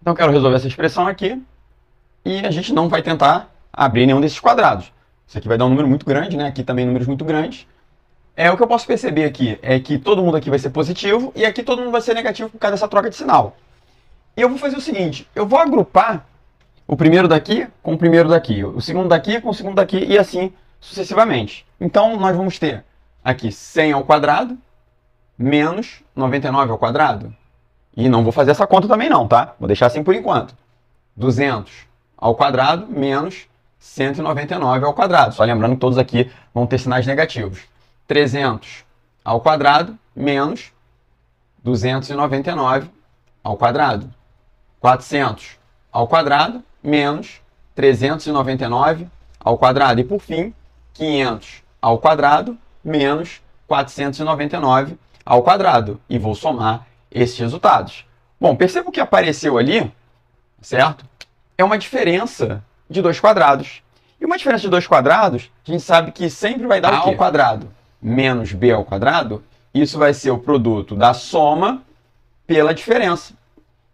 Então eu quero resolver essa expressão aqui e a gente não vai tentar abrir nenhum desses quadrados. Isso aqui vai dar um número muito grande, né? Aqui também números muito grandes. É, o que eu posso perceber aqui é que todo mundo aqui vai ser positivo e aqui todo mundo vai ser negativo por causa dessa troca de sinal. E eu vou fazer o seguinte, eu vou agrupar o primeiro daqui com o primeiro daqui, o segundo daqui com o segundo daqui e assim sucessivamente. Então nós vamos ter aqui 100 ao quadrado menos 99 ao quadrado. E não vou fazer essa conta também não, tá? Vou deixar assim por enquanto. 200 ao quadrado menos 199 ao quadrado. Só lembrando que todos aqui vão ter sinais negativos. 300 ao quadrado menos 299 ao quadrado. 400 ao quadrado menos 399 ao quadrado. E por fim, 500 ao quadrado menos 499 ao quadrado. E vou somar esses resultados. Bom, perceba que apareceu ali, certo? É uma diferença de dois quadrados. E uma diferença de dois quadrados, a gente sabe que sempre vai dar a ao ah, quadrado menos b ao quadrado. Isso vai ser o produto da soma pela diferença.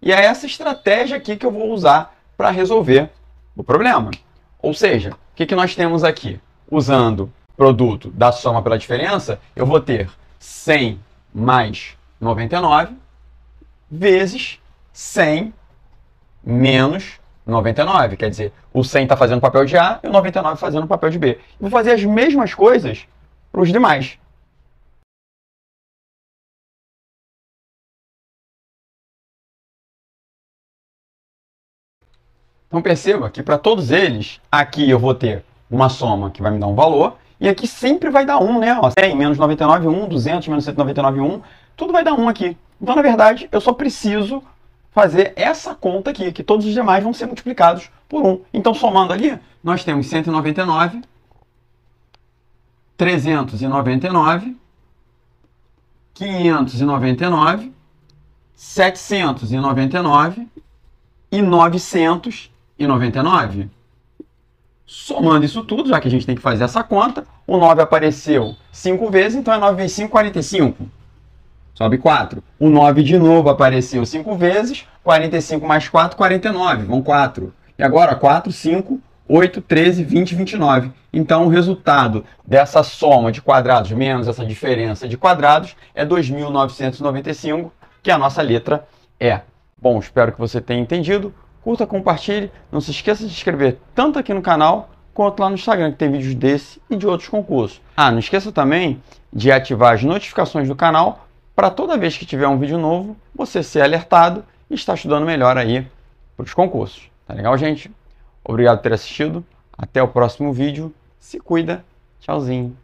E é essa estratégia aqui que eu vou usar para resolver o problema. Ou seja, o que, que nós temos aqui? Usando produto da soma pela diferença, eu vou ter 100 mais 99 vezes 100 menos 99. Quer dizer, o 100 está fazendo papel de A e o 99 fazendo papel de B. Vou fazer as mesmas coisas para os demais. Então perceba que para todos eles, aqui eu vou ter uma soma que vai me dar um valor, e aqui sempre vai dar 1, né? 100 menos 99, 1, 200 menos 199, 1, tudo vai dar 1 aqui. Então, na verdade, eu só preciso fazer essa conta aqui, que todos os demais vão ser multiplicados por 1. Então, somando ali, nós temos 199, 399, 599, 799 e 999. Somando isso tudo, já que a gente tem que fazer essa conta, o 9 apareceu 5 vezes, então é 9 vezes 5, 45 sobe 4. O 9 de novo apareceu 5 vezes, 45 mais 4, 49, vão 4. E agora 4, 5, 8, 13, 20, 29. Então o resultado dessa soma de quadrados menos essa diferença de quadrados é 2.995, que a nossa letra é. Bom, espero que você tenha entendido. Curta, compartilhe. Não se esqueça de se inscrever tanto aqui no canal quanto lá no Instagram, que tem vídeos desse e de outros concursos. Ah, não esqueça também de ativar as notificações do canal para toda vez que tiver um vídeo novo, você ser alertado e estar estudando melhor aí para os concursos. Tá legal, gente? Obrigado por ter assistido. Até o próximo vídeo. Se cuida. Tchauzinho.